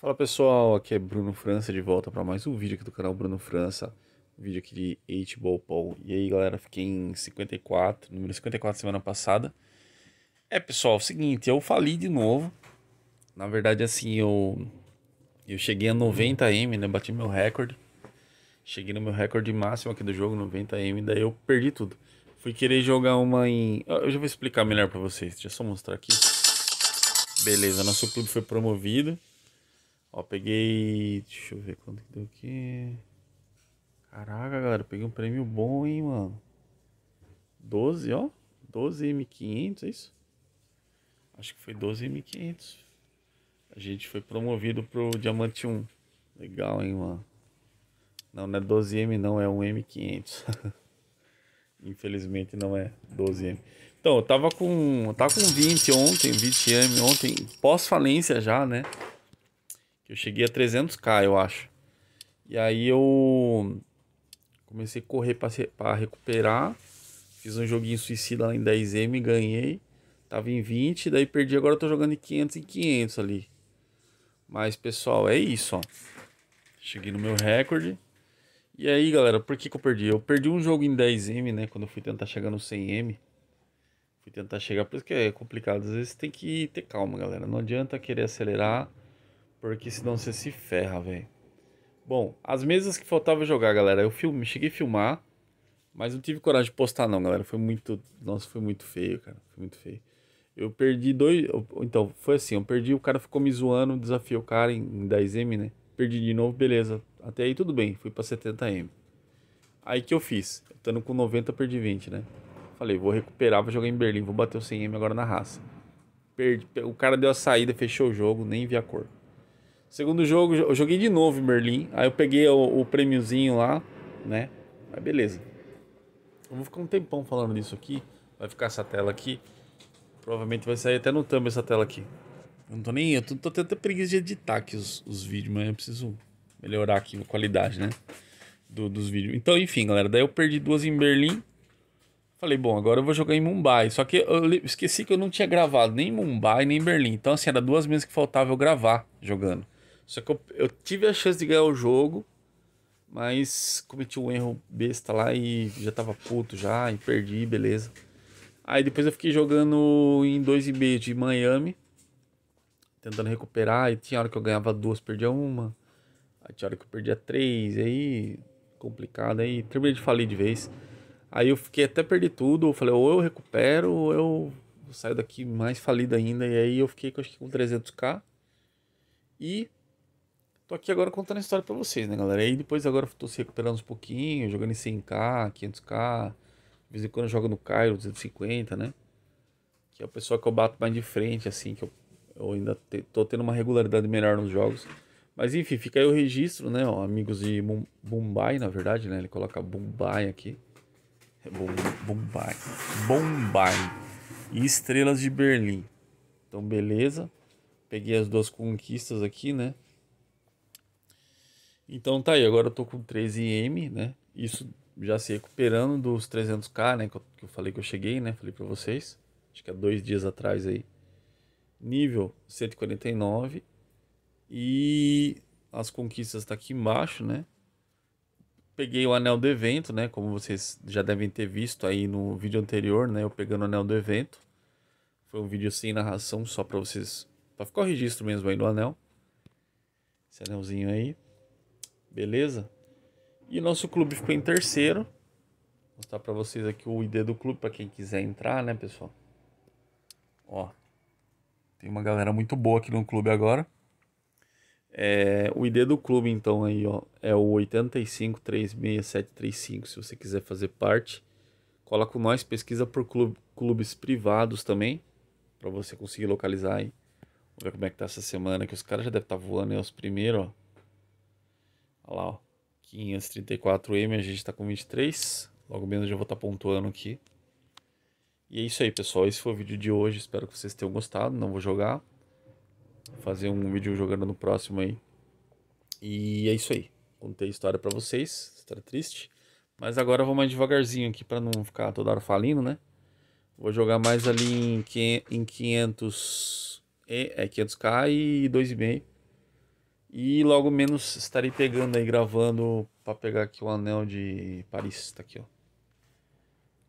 Fala pessoal, aqui é Bruno França de volta para mais um vídeo aqui do canal Bruno França, um vídeo aqui de 8 Ball Paul. E aí galera, fiquei em 54, número 54 semana passada. É pessoal, é o seguinte, eu fali de novo. Na verdade assim, eu eu cheguei a 90M, né, bati meu recorde. Cheguei no meu recorde máximo aqui do jogo, 90M, daí eu perdi tudo. Fui querer jogar uma em... Eu já vou explicar melhor para vocês, deixa eu só mostrar aqui. Beleza, nosso clube foi promovido Ó, peguei. Deixa eu ver quanto que deu aqui. Caraca, galera, peguei um prêmio bom, hein, mano. 12, ó. 12M500, é isso? Acho que foi 12M500. A gente foi promovido pro Diamante 1. Legal, hein, mano. Não, não é 12M, não, é um m 500 Infelizmente não é 12M. Então, eu tava com, eu tava com 20 ontem, 20M ontem, pós-falência já, né? Que eu cheguei a 300k, eu acho. E aí eu comecei a correr para recuperar. Fiz um joguinho suicida lá em 10M, ganhei. Tava em 20, daí perdi. Agora eu tô jogando em 500 em 500 ali. Mas, pessoal, é isso, ó. Cheguei no meu recorde. E aí, galera, por que, que eu perdi? Eu perdi um jogo em 10M, né? Quando eu fui tentar chegar no 100M. Fui tentar chegar, por isso que é complicado. Às vezes tem que ter calma, galera. Não adianta querer acelerar porque senão você se ferra, velho. Bom, as mesas que faltava jogar, galera. Eu filme, cheguei a filmar, mas não tive coragem de postar não, galera. Foi muito, nossa, foi muito feio, cara. Foi muito feio. Eu perdi dois, então foi assim, eu perdi, o cara ficou me zoando, desafiou o cara em, 10m, né? Perdi de novo, beleza. Até aí tudo bem, fui para 70m. Aí que eu fiz? Eu estando com 90, perdi 20, né? Falei, vou recuperar, vou jogar em Berlim, vou bater o 100m agora na raça. Perdi, o cara deu a saída, fechou o jogo, nem vi a cor. Segundo jogo, eu joguei de novo em Berlim. Aí eu peguei o, o prêmiozinho lá, né? Mas beleza. Eu vou ficar um tempão falando disso aqui. Vai ficar essa tela aqui. Provavelmente vai sair até no thumb essa tela aqui. Eu não tô nem. Eu tô, tô tendo até preguiça de editar aqui os, os vídeos, mas eu preciso melhorar aqui a qualidade, né? Do, dos vídeos. Então, enfim, galera. Daí eu perdi duas em Berlim. Falei, bom, agora eu vou jogar em Mumbai. Só que eu esqueci que eu não tinha gravado nem em Mumbai, nem em Berlim. Então, assim, era duas meses que faltava eu gravar jogando. Só que eu, eu tive a chance de ganhar o jogo, mas cometi um erro besta lá e já tava puto já, e perdi, beleza. Aí depois eu fiquei jogando em 2,5 de Miami, tentando recuperar, e tinha hora que eu ganhava duas, perdia uma. Aí tinha hora que eu perdia três, aí complicado, aí terminei de falir de vez. Aí eu fiquei até perdi tudo, eu falei, ou eu recupero, ou eu saio daqui mais falido ainda, e aí eu fiquei com, acho que com 300k. E Tô aqui agora contando a história para vocês, né, galera? E depois agora tô se recuperando uns pouquinho, jogando em 100k, 500k. De vez em quando eu jogo no Cairo, 250, né? Que é o pessoal que eu bato mais de frente, assim, que eu, eu ainda te, tô tendo uma regularidade melhor nos jogos. Mas enfim, fica aí o registro, né? Ó, amigos de Mumbai, na verdade, né? Ele coloca Mumbai aqui. É Mumbai. Mumbai. E Estrelas de Berlim. Então, beleza. Peguei as duas conquistas aqui, né? Então tá aí, agora eu tô com 13M, né? Isso já se recuperando dos 300k, né? Que eu, falei que eu cheguei, né? Falei para vocês. Acho que há é dois dias atrás aí. Nível 149. E as conquistas tá aqui embaixo, né? Peguei o anel do evento, né? Como vocês já devem ter visto aí no vídeo anterior, né? Eu pegando o anel do evento. Foi um vídeo sem narração, só para vocês. para ficar o registro mesmo aí do anel. Esse anelzinho aí. Beleza? E nosso clube ficou em terceiro. Vou mostrar para vocês aqui o ID do clube para quem quiser entrar, né, pessoal? Ó. Tem uma galera muito boa aqui no clube agora. É, o ID do clube então aí, ó, é o 8536735, se você quiser fazer parte. Cola com nós, pesquisa por clube, clubes privados também, para você conseguir localizar aí. Vamos ver como é que tá essa semana, que os caras já devem estar tá voando, é os primeiros, ó. Olha lá, ó. 534M, a gente está com 23. Logo menos já vou estar tá pontuando aqui. E é isso aí, pessoal. Esse foi o vídeo de hoje. Espero que vocês tenham gostado. Não vou jogar. Vou fazer um vídeo jogando no próximo aí. E é isso aí. Contei a história para vocês. História triste. Mas agora eu vou mais devagarzinho aqui para não ficar toda hora falindo, né? Vou jogar mais ali em 500... É, 500k e 2,5. E logo menos estarei pegando aí, gravando para pegar aqui o anel de Paris, tá aqui, ó.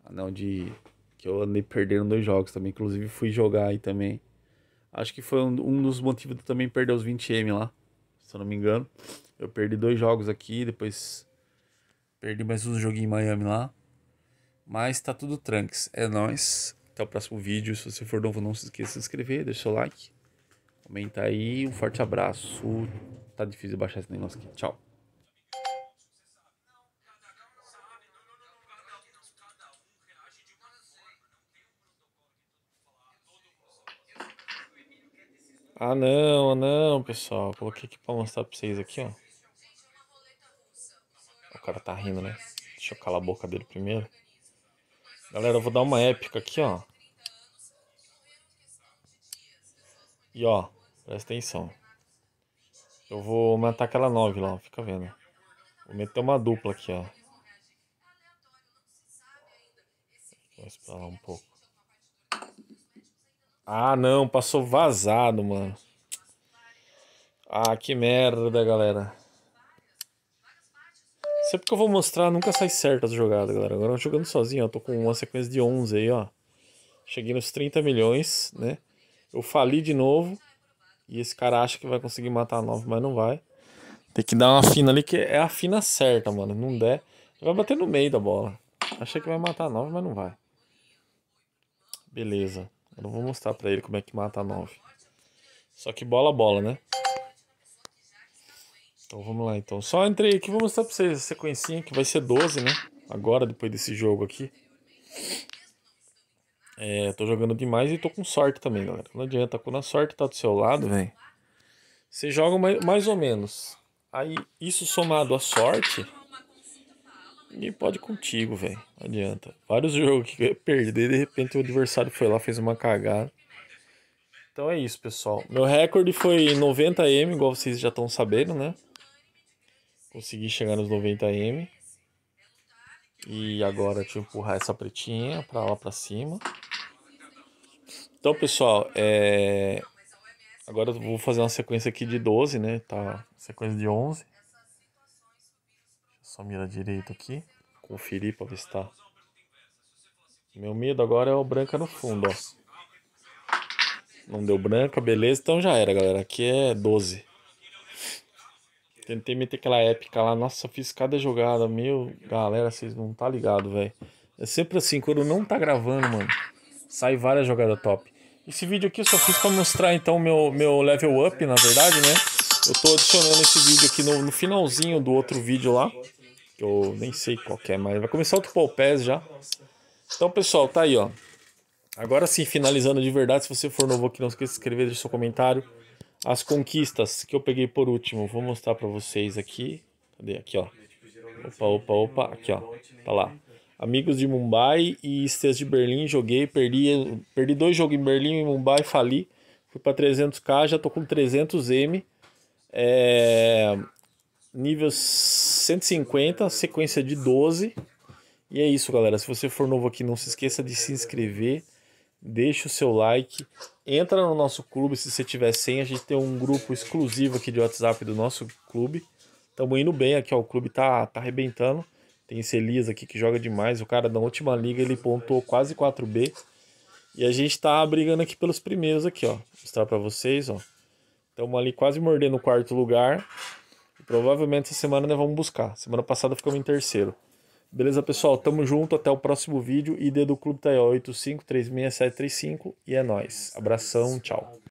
Anel de que eu andei perdendo dois jogos também, inclusive fui jogar aí também. Acho que foi um, um dos motivos de eu também perder os 20m lá, se eu não me engano. Eu perdi dois jogos aqui, depois perdi mais um joguinho em Miami lá. Mas tá tudo tranks. É nós. Até o próximo vídeo. Se você for novo, não se esqueça de se inscrever, deixa o seu like. Comenta aí, um forte abraço. Tá difícil baixar esse negócio aqui. Tchau. Ah não, ah não, pessoal. Coloquei aqui pra mostrar pra vocês aqui, ó. O cara tá rindo, né? Deixa eu calar a boca dele primeiro. Galera, eu vou dar uma épica aqui, ó. E ó. Presta atenção. Eu vou matar aquela 9 lá, Fica vendo. Vou meter uma dupla aqui, ó. Vou esperar um pouco. Ah, não. Passou vazado, mano. Ah, que merda, galera. Sempre é que eu vou mostrar, nunca sai certo as jogadas, galera. Agora eu jogando sozinho, ó. Tô com uma sequência de 11 aí, ó. Cheguei nos 30 milhões, né? Eu fali de novo. E esse cara acha que vai conseguir matar nove, mas não vai. Tem que dar uma fina ali, que é a fina certa, mano. Não der, vai bater no meio da bola. Achei que vai matar nove, mas não vai. Beleza. Eu não vou mostrar pra ele como é que mata nove. Só que bola bola, né? Então vamos lá, então. Só entrei aqui, vou mostrar pra vocês a sequencinha, que vai ser 12, né? Agora, depois desse jogo aqui. É, tô jogando demais e tô com sorte também, galera. Não adianta, quando a sorte tá do seu lado, Vem. você joga mais, mais ou menos. Aí, isso somado à sorte, ninguém pode contigo, velho. Não adianta. Vários jogos que eu ia perder, de repente o adversário foi lá, fez uma cagada. Então é isso, pessoal. Meu recorde foi 90M, igual vocês já estão sabendo, né? Consegui chegar nos 90M. E agora deixa eu empurrar essa pretinha pra lá pra cima. Então, pessoal, é... agora eu vou fazer uma sequência aqui de 12, né? Tá, sequência de 11. Só mira direito aqui. Conferir para ver se tá. Meu medo agora é o branca no fundo, ó. Não deu branca, beleza. Então já era, galera. Aqui é 12. Tentei meter aquela épica lá. Nossa, fiz cada jogada. Meu, galera, vocês não tá ligado, velho. É sempre assim, quando não tá gravando, mano. Sai várias jogadas top. Esse vídeo aqui eu só fiz para mostrar então meu, meu level up, na verdade, né? Eu tô adicionando esse vídeo aqui no, no finalzinho do outro vídeo lá. Que eu nem sei qual é, mas vai começar outro Paul já. Então, pessoal, tá aí, ó. Agora sim, finalizando de verdade, se você for novo aqui, não esqueça de escrever deixa seu comentário. As conquistas que eu peguei por último, vou mostrar para vocês aqui. Cadê? Aqui, ó. Opa, opa, opa. Aqui, ó. Tá lá. Amigos de Mumbai e estes de Berlim, joguei, perdi, perdi dois jogos em Berlim e Mumbai, fali. Fui para 300k, já tô com 300m. É, nível 150, sequência de 12. E é isso, galera. Se você for novo aqui, não se esqueça de se inscrever, deixa o seu like, entra no nosso clube se você tiver sem. A gente tem um grupo exclusivo aqui de WhatsApp do nosso clube. Estamos indo bem aqui, ó, o clube tá, tá arrebentando. Tem esse Elias aqui que joga demais. O cara da última liga ele pontuou quase 4B. E a gente tá brigando aqui pelos primeiros aqui, ó. Vou mostrar para vocês, ó. Estamos ali quase mordendo o quarto lugar. E provavelmente essa semana nós vamos buscar. Semana passada ficamos em terceiro. Beleza, pessoal? Tamo junto. Até o próximo vídeo. ID do Clube Taió tá 8536735. E é nóis. Abração. Tchau.